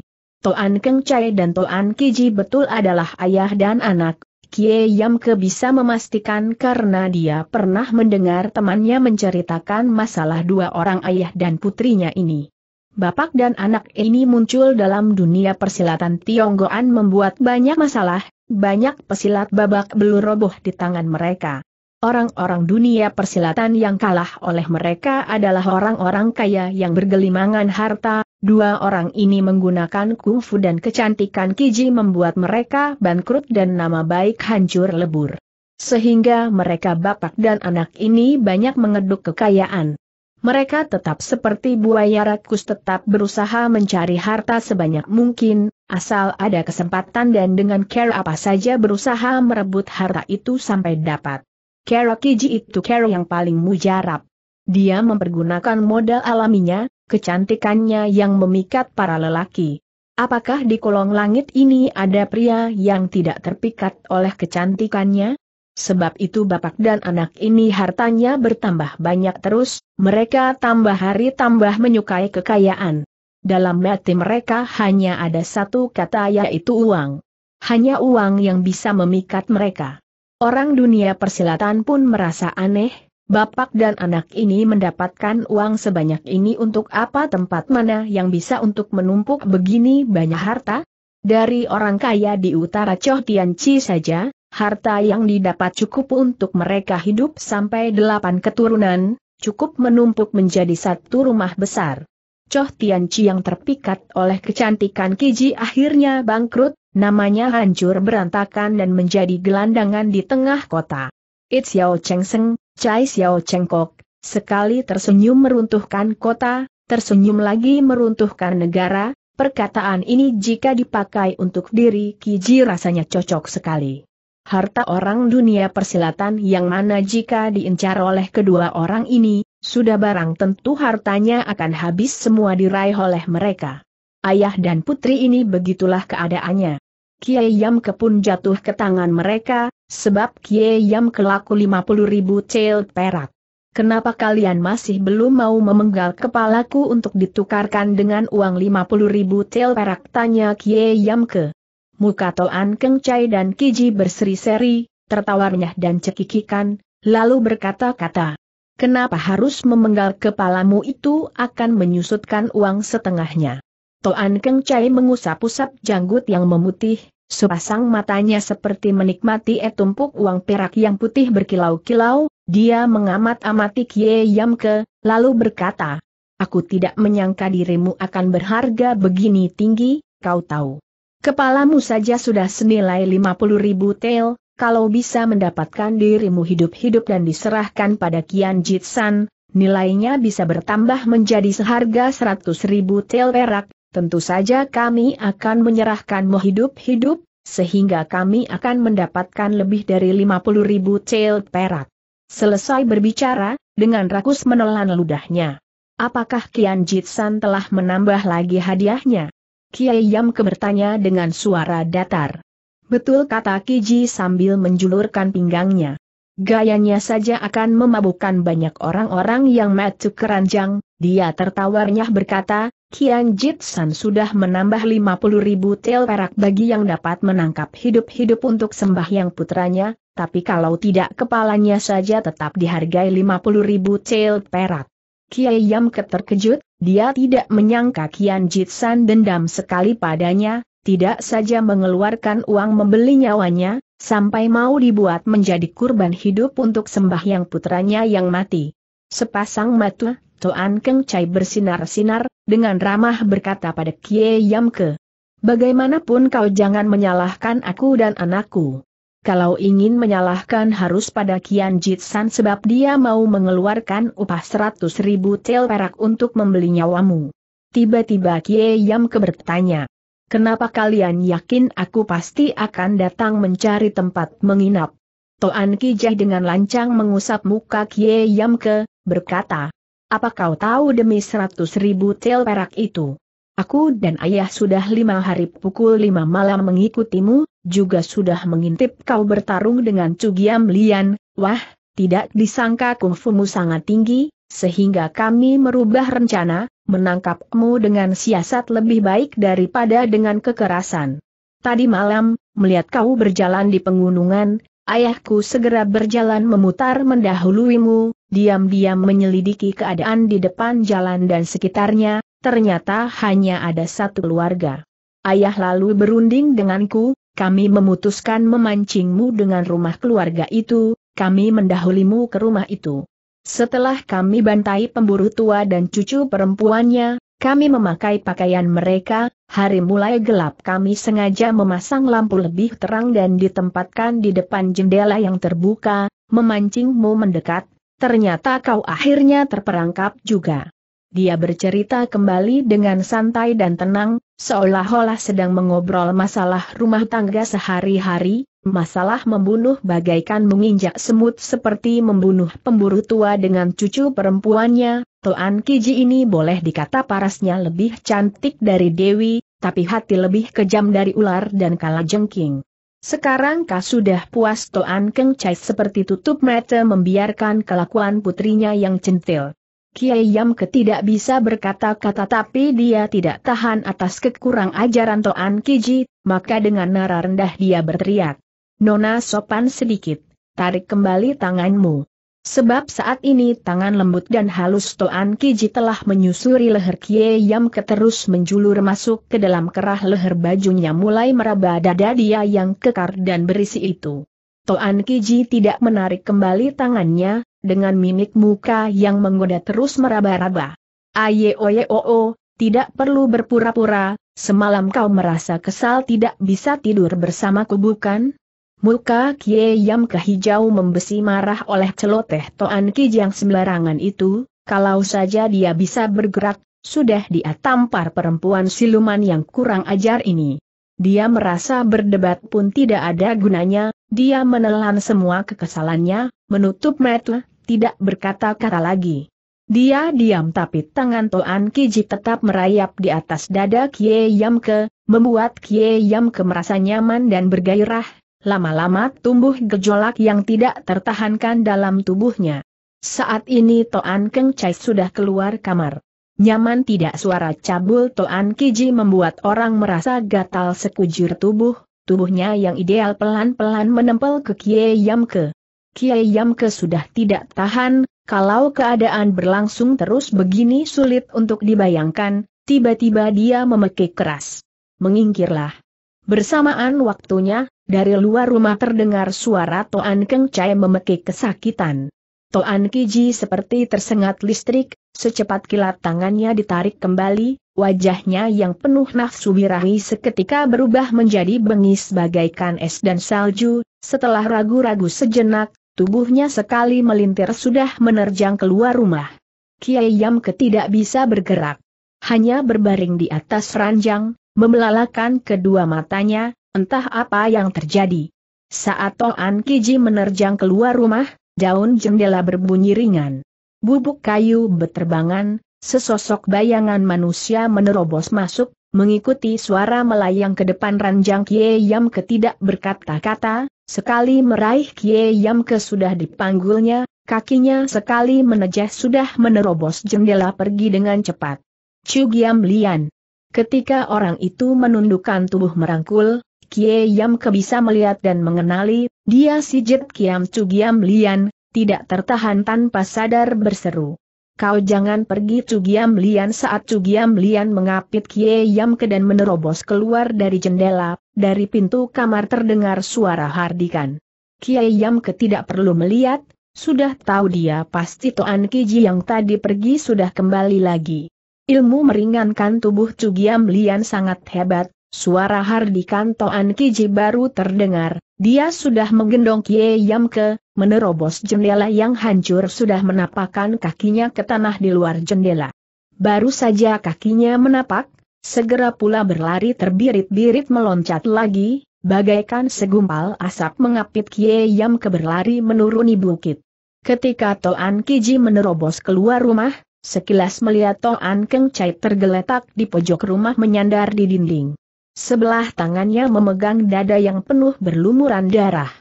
A: Toan Keng Chai dan Toan Kiji betul adalah ayah dan anak, Kie Yam ke bisa memastikan karena dia pernah mendengar temannya menceritakan masalah dua orang ayah dan putrinya ini. Bapak dan anak ini muncul dalam dunia persilatan Tionggoan membuat banyak masalah, banyak pesilat babak belur roboh di tangan mereka. Orang-orang dunia persilatan yang kalah oleh mereka adalah orang-orang kaya yang bergelimangan harta, dua orang ini menggunakan kungfu dan kecantikan kiji membuat mereka bangkrut dan nama baik hancur lebur. Sehingga mereka bapak dan anak ini banyak mengeduk kekayaan. Mereka tetap seperti buaya rakus tetap berusaha mencari harta sebanyak mungkin, asal ada kesempatan dan dengan care apa saja berusaha merebut harta itu sampai dapat. Kero Kiji itu Kero yang paling mujarab. Dia mempergunakan modal alaminya, kecantikannya yang memikat para lelaki. Apakah di kolong langit ini ada pria yang tidak terpikat oleh kecantikannya? Sebab itu bapak dan anak ini hartanya bertambah banyak terus, mereka tambah hari tambah menyukai kekayaan. Dalam hati mereka hanya ada satu kata yaitu uang. Hanya uang yang bisa memikat mereka. Orang dunia persilatan pun merasa aneh, bapak dan anak ini mendapatkan uang sebanyak ini untuk apa tempat mana yang bisa untuk menumpuk begini banyak harta? Dari orang kaya di utara Choh Tian Chi saja, harta yang didapat cukup untuk mereka hidup sampai delapan keturunan, cukup menumpuk menjadi satu rumah besar. Choh Tian Chi yang terpikat oleh kecantikan Kiji akhirnya bangkrut, namanya hancur berantakan dan menjadi gelandangan di tengah kota. It's Yao Cheng Seng, Chai Xiao Cheng Kok, sekali tersenyum meruntuhkan kota, tersenyum lagi meruntuhkan negara, perkataan ini jika dipakai untuk diri Kiji rasanya cocok sekali. Harta orang dunia persilatan yang mana jika diincar oleh kedua orang ini, sudah barang tentu hartanya akan habis semua diraih oleh mereka. Ayah dan putri ini begitulah keadaannya. Kiai Yam kepun jatuh ke tangan mereka, sebab Kiai Yam kelaku 50 ribu cel perak. Kenapa kalian masih belum mau memenggal kepalaku untuk ditukarkan dengan uang 50 ribu cel perak? Tanya Kiai ke. Muka Toan Keng Chai dan Kiji berseri-seri, tertawarnya dan cekikikan, lalu berkata-kata. Kenapa harus memenggal kepalamu itu akan menyusutkan uang setengahnya? Toan Keng Chai mengusap-usap janggut yang memutih, Sepasang matanya seperti menikmati etumpuk uang perak yang putih berkilau-kilau, dia mengamat-amati Kie Yamke, lalu berkata, Aku tidak menyangka dirimu akan berharga begini tinggi, kau tahu. Kepalamu saja sudah senilai 50 ribu tel, kalau bisa mendapatkan dirimu hidup-hidup dan diserahkan pada Kian Jitsan, nilainya bisa bertambah menjadi seharga 100 ribu tel perak, tentu saja kami akan menyerahkanmu hidup-hidup, sehingga kami akan mendapatkan lebih dari 50 ribu cel perak. Selesai berbicara, dengan rakus menelan ludahnya. Apakah Kian Jitsan telah menambah lagi hadiahnya? Kiai Yam kebertanya dengan suara datar. Betul kata Kiji sambil menjulurkan pinggangnya. Gayanya saja akan memabukkan banyak orang-orang yang matuk keranjang, dia tertawarnya berkata, Kian Jitsan sudah menambah 50 ribu tel perak bagi yang dapat menangkap hidup-hidup untuk sembahyang putranya, tapi kalau tidak kepalanya saja tetap dihargai 50 ribu tel perak. Kiai Yam keterkejut, dia tidak menyangka Kian Jitsan dendam sekali padanya, tidak saja mengeluarkan uang membeli nyawanya, sampai mau dibuat menjadi kurban hidup untuk sembahyang putranya yang mati. Sepasang mata, Toan Keng Chai bersinar-sinar, dengan ramah berkata pada Kie Yamke. Bagaimanapun kau jangan menyalahkan aku dan anakku. Kalau ingin menyalahkan harus pada Kian Jitsan sebab dia mau mengeluarkan upah seratus ribu tel perak untuk membeli nyawamu. Tiba-tiba Kie Yamke bertanya, Kenapa kalian yakin aku pasti akan datang mencari tempat menginap? Toan Kijah dengan lancang mengusap muka Kie Yamke, berkata, apa kau tahu demi seratus ribu tel perak itu? Aku dan ayah sudah lima hari pukul lima malam mengikutimu, juga sudah mengintip kau bertarung dengan Cugiam Lian, wah, tidak disangka kungfumu sangat tinggi, sehingga kami merubah rencana, menangkapmu dengan siasat lebih baik daripada dengan kekerasan. Tadi malam, melihat kau berjalan di pegunungan, ayahku segera berjalan memutar mendahuluimu, diam-diam menyelidiki keadaan di depan jalan dan sekitarnya, ternyata hanya ada satu keluarga. Ayah lalu berunding denganku, kami memutuskan memancingmu dengan rumah keluarga itu, kami mendahulimu ke rumah itu. Setelah kami bantai pemburu tua dan cucu perempuannya, kami memakai pakaian mereka, hari mulai gelap kami sengaja memasang lampu lebih terang dan ditempatkan di depan jendela yang terbuka, memancingmu mendekat, ternyata kau akhirnya terperangkap juga. Dia bercerita kembali dengan santai dan tenang, seolah-olah sedang mengobrol masalah rumah tangga sehari-hari, masalah membunuh bagaikan menginjak semut seperti membunuh pemburu tua dengan cucu perempuannya, Toan Kiji ini boleh dikata parasnya lebih cantik dari Dewi, tapi hati lebih kejam dari ular dan kalajengking. Sekarang kah sudah puas Toan Keng Chai seperti tutup mata membiarkan kelakuan putrinya yang centil. Kiai Yam ketidak bisa berkata-kata tapi dia tidak tahan atas kekurang ajaran Toan Kiji, maka dengan nara rendah dia berteriak. Nona sopan sedikit, tarik kembali tanganmu. Sebab saat ini tangan lembut dan halus Toan Kiji telah menyusuri leher Kie Yam terus menjulur masuk ke dalam kerah leher bajunya mulai meraba dada dia yang kekar dan berisi itu. Toan Kiji tidak menarik kembali tangannya, dengan mimik muka yang menggoda terus meraba-raba. Aye oye oo, tidak perlu berpura-pura, semalam kau merasa kesal tidak bisa tidur bersamaku bukan? Muka Kie Yam kehijau membesi marah oleh celoteh Toan Ki yang sembarangan itu, kalau saja dia bisa bergerak, sudah dia tampar perempuan siluman yang kurang ajar ini. Dia merasa berdebat pun tidak ada gunanya, dia menelan semua kekesalannya, menutup mata, tidak berkata-kata lagi. Dia diam tapi tangan Toan Kiji tetap merayap di atas dada Kie Yamke, membuat Kie Yamke merasa nyaman dan bergairah, lama-lama tumbuh gejolak yang tidak tertahankan dalam tubuhnya. Saat ini Toan Keng Chai sudah keluar kamar. Nyaman tidak suara cabul Toan Kiji membuat orang merasa gatal sekujur tubuh, tubuhnya yang ideal pelan-pelan menempel ke Kie Yamke. Kiai Yamke sudah tidak tahan, kalau keadaan berlangsung terus begini sulit untuk dibayangkan, tiba-tiba dia memekik keras. Mengingkirlah. Bersamaan waktunya, dari luar rumah terdengar suara Toan Keng Chai memekik kesakitan. Toan Kiji seperti tersengat listrik, secepat kilat tangannya ditarik kembali, wajahnya yang penuh nafsu birahi seketika berubah menjadi bengis bagaikan es dan salju, setelah ragu-ragu sejenak, tubuhnya sekali melintir sudah menerjang keluar rumah. Kiai Yam ketidak bisa bergerak. Hanya berbaring di atas ranjang, Membelalakan kedua matanya, entah apa yang terjadi. Saat Toan Kiji menerjang keluar rumah, daun jendela berbunyi ringan. Bubuk kayu beterbangan, sesosok bayangan manusia menerobos masuk, mengikuti suara melayang ke depan ranjang Kie Yam ketidak berkata-kata, Sekali meraih Kie ke sudah dipanggulnya, kakinya sekali menejah sudah menerobos jendela pergi dengan cepat. Chu Giam Lian, Ketika orang itu menundukkan tubuh merangkul, Kie Yam Ke bisa melihat dan mengenali, dia si Jit Kiam Chu Giam Lian, tidak tertahan tanpa sadar berseru. Kau jangan pergi Chu Giam Lian saat Chu Giam Lian mengapit Kie Yam Ke dan menerobos keluar dari jendela, dari pintu kamar terdengar suara hardikan. Kie Yam Ke tidak perlu melihat, sudah tahu dia pasti Toan Kiji yang tadi pergi sudah kembali lagi. Ilmu meringankan tubuh Cugiam Lian sangat hebat, suara Hardikan Toan Kiji baru terdengar, dia sudah menggendong Kie Yam ke, menerobos jendela yang hancur sudah menapakkan kakinya ke tanah di luar jendela. Baru saja kakinya menapak, segera pula berlari terbirit-birit meloncat lagi, bagaikan segumpal asap mengapit Kie Yam ke berlari menuruni bukit. Ketika Toan Kiji menerobos keluar rumah, Sekilas melihat Toan Keng Chai tergeletak di pojok rumah menyandar di dinding. Sebelah tangannya memegang dada yang penuh berlumuran darah.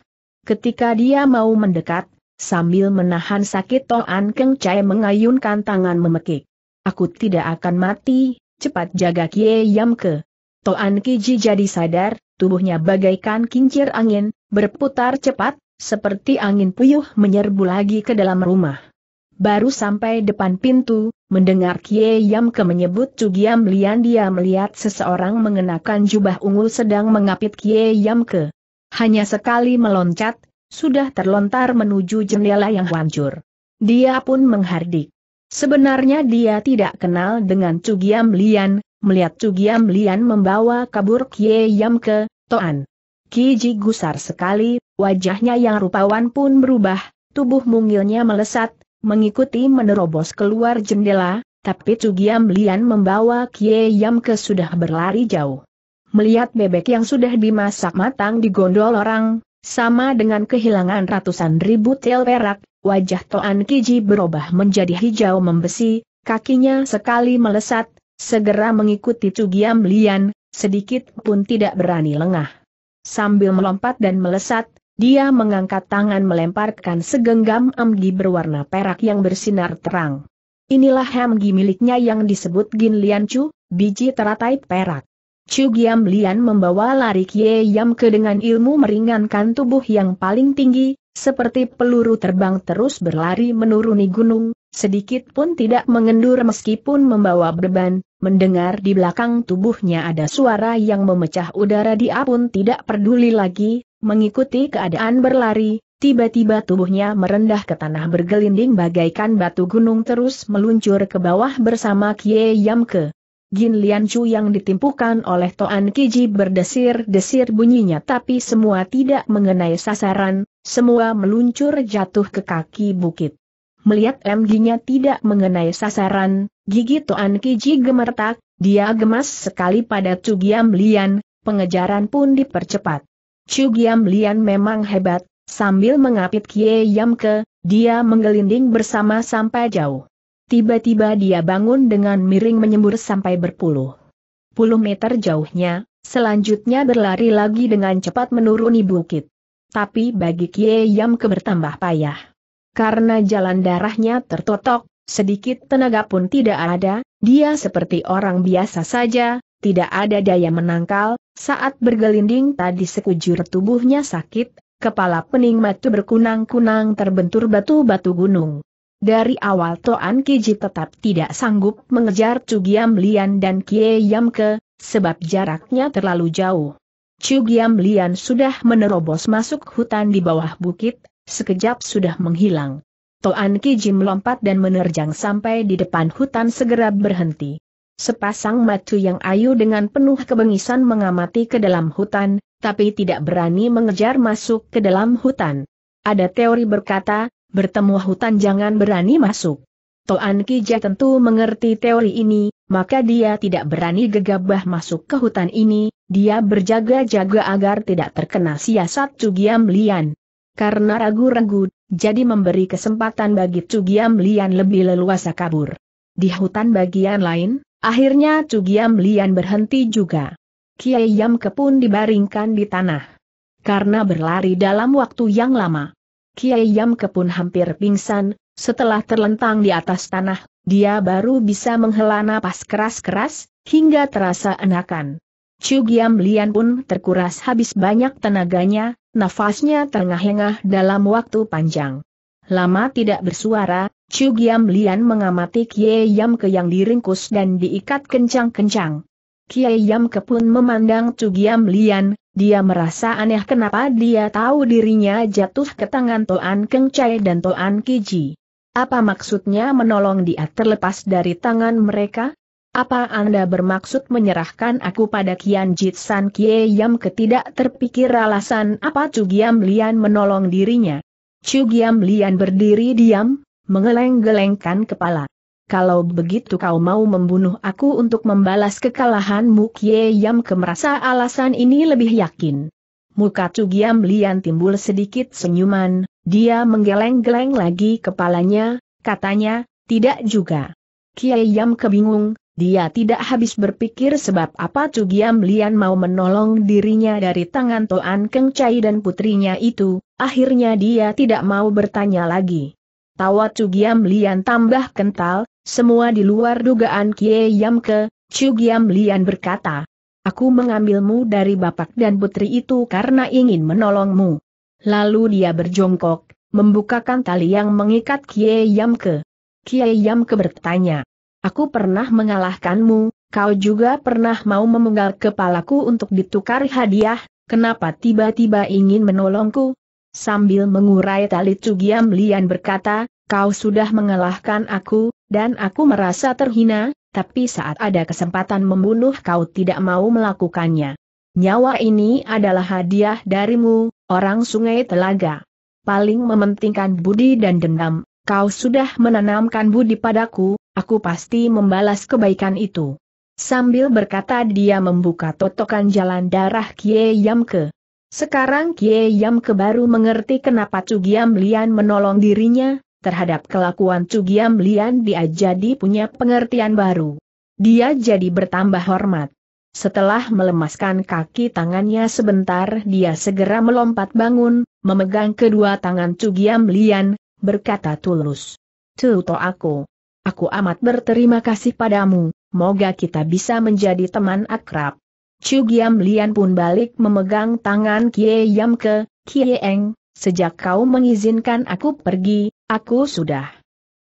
A: Ketika dia mau mendekat, sambil menahan sakit Toan Keng Chai mengayunkan tangan memekik. Aku tidak akan mati, cepat jaga Kie Yam Ke. Toan Kiji jadi sadar, tubuhnya bagaikan kincir angin, berputar cepat, seperti angin puyuh menyerbu lagi ke dalam rumah. Baru sampai depan pintu, mendengar Kie Yam Ke menyebut Cugiam Lian dia melihat seseorang mengenakan jubah ungu sedang mengapit Kie Yam Ke. Hanya sekali meloncat, sudah terlontar menuju jendela yang hancur. Dia pun menghardik. Sebenarnya dia tidak kenal dengan Cugiam Lian, melihat Cugiam Lian membawa kabur Kie Yam Ke, Toan. Kiji gusar sekali, wajahnya yang rupawan pun berubah, tubuh mungilnya melesat, mengikuti menerobos keluar jendela, tapi Cugiam Lian membawa Kie Yam ke sudah berlari jauh. Melihat bebek yang sudah dimasak matang di gondol orang, sama dengan kehilangan ratusan ribu tel perak, wajah Toan Kiji berubah menjadi hijau membesi, kakinya sekali melesat, segera mengikuti Cugiam Lian, sedikit pun tidak berani lengah. Sambil melompat dan melesat, dia mengangkat tangan melemparkan segenggam amgi berwarna perak yang bersinar terang. Inilah amgi miliknya yang disebut Gin Lian Chu, biji teratai perak. Chu Giam Lian membawa lari Kie Yam ke dengan ilmu meringankan tubuh yang paling tinggi, seperti peluru terbang terus berlari menuruni gunung, sedikit pun tidak mengendur meskipun membawa beban, mendengar di belakang tubuhnya ada suara yang memecah udara dia pun tidak peduli lagi, Mengikuti keadaan berlari, tiba-tiba tubuhnya merendah ke tanah bergelinding bagaikan batu gunung terus meluncur ke bawah bersama Kie Yamke. Gin Lian Chu yang ditimpukan oleh Toan Kiji berdesir-desir bunyinya tapi semua tidak mengenai sasaran, semua meluncur jatuh ke kaki bukit. Melihat MG-nya tidak mengenai sasaran, gigi Toan Kiji gemertak, dia gemas sekali pada Chu Giam Lian, pengejaran pun dipercepat. Chu Giam Lian memang hebat, sambil mengapit Kie Yam ke, dia menggelinding bersama sampai jauh. Tiba-tiba dia bangun dengan miring menyembur sampai berpuluh. Puluh meter jauhnya, selanjutnya berlari lagi dengan cepat menuruni bukit. Tapi bagi Kie Yam ke bertambah payah. Karena jalan darahnya tertotok, sedikit tenaga pun tidak ada, dia seperti orang biasa saja, tidak ada daya menangkal, saat bergelinding tadi sekujur tubuhnya sakit, kepala pening mati berkunang-kunang terbentur batu-batu gunung. Dari awal Toan Kiji tetap tidak sanggup mengejar Cugiam Lian dan Kie Yam ke, sebab jaraknya terlalu jauh. Cugiam Lian sudah menerobos masuk hutan di bawah bukit, sekejap sudah menghilang. Toan Kiji melompat dan menerjang sampai di depan hutan segera berhenti. Sepasang matu yang ayu dengan penuh kebengisan mengamati ke dalam hutan, tapi tidak berani mengejar masuk ke dalam hutan. Ada teori berkata, bertemu hutan jangan berani masuk. Toan Kija tentu mengerti teori ini, maka dia tidak berani gegabah masuk ke hutan ini, dia berjaga-jaga agar tidak terkena siasat Cugiam Lian. Karena ragu-ragu, jadi memberi kesempatan bagi Cugiam Lian lebih leluasa kabur. Di hutan bagian lain, Akhirnya Cugiam Lian berhenti juga. Kiai Yam Kepun dibaringkan di tanah. Karena berlari dalam waktu yang lama. Kiai Yam Kepun hampir pingsan, setelah terlentang di atas tanah, dia baru bisa menghela napas keras-keras, hingga terasa enakan. Cugiam Lian pun terkuras habis banyak tenaganya, nafasnya terengah-engah dalam waktu panjang. Lama tidak bersuara, Chu Giam Lian mengamati Kie Yam Ke yang diringkus dan diikat kencang-kencang. Kie Yam Ke pun memandang Chu Giam Lian, dia merasa aneh kenapa dia tahu dirinya jatuh ke tangan Toan Keng Chai dan Toan Kiji. Apa maksudnya menolong dia terlepas dari tangan mereka? Apa Anda bermaksud menyerahkan aku pada Kian Jitsan Kie Yam ketidak terpikir alasan apa Chu Giam Lian menolong dirinya? Chu Giam Lian berdiri diam, menggeleng-gelengkan kepala. Kalau begitu kau mau membunuh aku untuk membalas kekalahanmu Kie Yam kemerasa alasan ini lebih yakin. Muka Cugiam Lian timbul sedikit senyuman, dia menggeleng-geleng lagi kepalanya, katanya, tidak juga. Kie Yam kebingung, dia tidak habis berpikir sebab apa Cugiam Lian mau menolong dirinya dari tangan Toan Keng Chai dan putrinya itu, akhirnya dia tidak mau bertanya lagi. Tawa Cugiam Lian tambah kental, semua di luar dugaan Kie Yam Ke, Cugiam Lian berkata. Aku mengambilmu dari bapak dan putri itu karena ingin menolongmu. Lalu dia berjongkok, membukakan tali yang mengikat Kie Yam Ke. Kie Yam Ke bertanya. Aku pernah mengalahkanmu, kau juga pernah mau memenggal kepalaku untuk ditukar hadiah, kenapa tiba-tiba ingin menolongku? Sambil mengurai tali Cugiam Lian berkata, kau sudah mengalahkan aku, dan aku merasa terhina, tapi saat ada kesempatan membunuh kau tidak mau melakukannya. Nyawa ini adalah hadiah darimu, orang sungai telaga. Paling mementingkan budi dan dendam, kau sudah menanamkan budi padaku, aku pasti membalas kebaikan itu. Sambil berkata dia membuka totokan jalan darah Kie Yamke. Sekarang Kie Yam kebaru mengerti kenapa Cugiam Lian menolong dirinya, terhadap kelakuan Cugiam Lian dia jadi punya pengertian baru. Dia jadi bertambah hormat. Setelah melemaskan kaki tangannya sebentar dia segera melompat bangun, memegang kedua tangan Cugiam Lian, berkata tulus. Tuto aku. Aku amat berterima kasih padamu, moga kita bisa menjadi teman akrab. Chu Giam Lian pun balik memegang tangan Kie Yam ke, Kie Eng, sejak kau mengizinkan aku pergi, aku sudah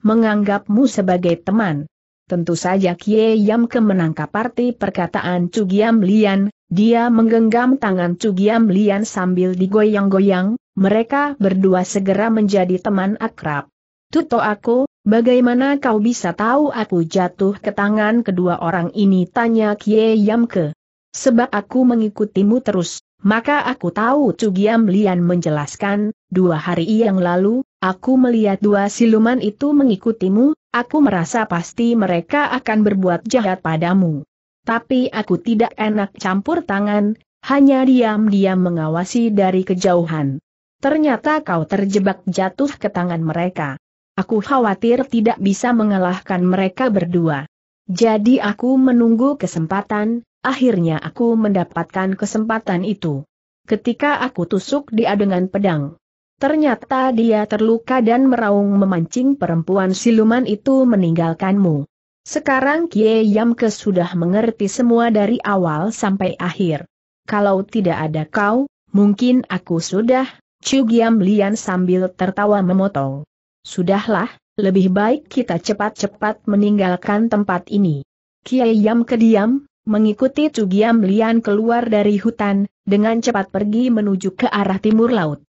A: menganggapmu sebagai teman. Tentu saja Kie Yam ke menangkap arti perkataan Chu Giam Lian, dia menggenggam tangan Chu Giam Lian sambil digoyang-goyang, mereka berdua segera menjadi teman akrab. Tuto aku, bagaimana kau bisa tahu aku jatuh ke tangan kedua orang ini tanya Kie Yam ke. Sebab aku mengikutimu terus, maka aku tahu Cugiam Lian menjelaskan, dua hari yang lalu, aku melihat dua siluman itu mengikutimu, aku merasa pasti mereka akan berbuat jahat padamu. Tapi aku tidak enak campur tangan, hanya diam-diam mengawasi dari kejauhan. Ternyata kau terjebak jatuh ke tangan mereka. Aku khawatir tidak bisa mengalahkan mereka berdua. Jadi aku menunggu kesempatan, Akhirnya aku mendapatkan kesempatan itu. Ketika aku tusuk dia dengan pedang, ternyata dia terluka dan meraung memancing perempuan siluman itu meninggalkanmu. Sekarang Kie Yamke sudah mengerti semua dari awal sampai akhir. Kalau tidak ada kau, mungkin aku sudah, Cugiam Lian sambil tertawa memotong. Sudahlah, lebih baik kita cepat-cepat meninggalkan tempat ini. Kie Yam diam, mengikuti Cugiam Lian keluar dari hutan, dengan cepat pergi menuju ke arah timur laut.